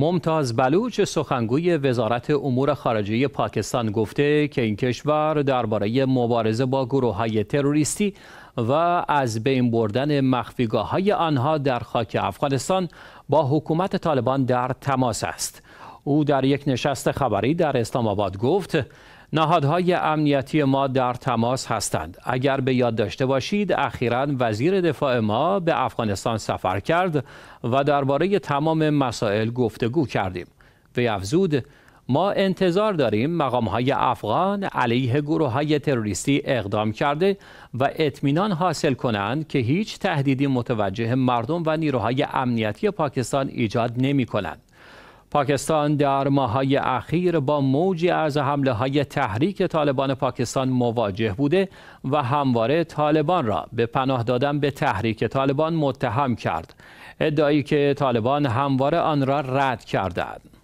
ممتاز بلوچ سخنگوی وزارت امور خارجه پاکستان گفته که این کشور درباره مبارزه با گروه های تروریستی و از بین بردن مخفیگاه های آنها در خاک افغانستان با حکومت طالبان در تماس است. او در یک نشست خبری در اسلام آباد گفت نهادهای امنیتی ما در تماس هستند اگر به یاد داشته باشید اخیرا وزیر دفاع ما به افغانستان سفر کرد و درباره تمام مسائل گفتگو کردیم به افزود ما انتظار داریم مقامهای افغان علیه گروه های تروریستی اقدام کرده و اطمینان حاصل کنند که هیچ تهدیدی متوجه مردم و نیروهای امنیتی پاکستان ایجاد نمی کنند. پاکستان در ماهای اخیر با موجی از حمله های تحریک طالبان پاکستان مواجه بوده و همواره طالبان را به پناه دادن به تحریک طالبان متهم کرد ادعایی که طالبان همواره آن را رد کردند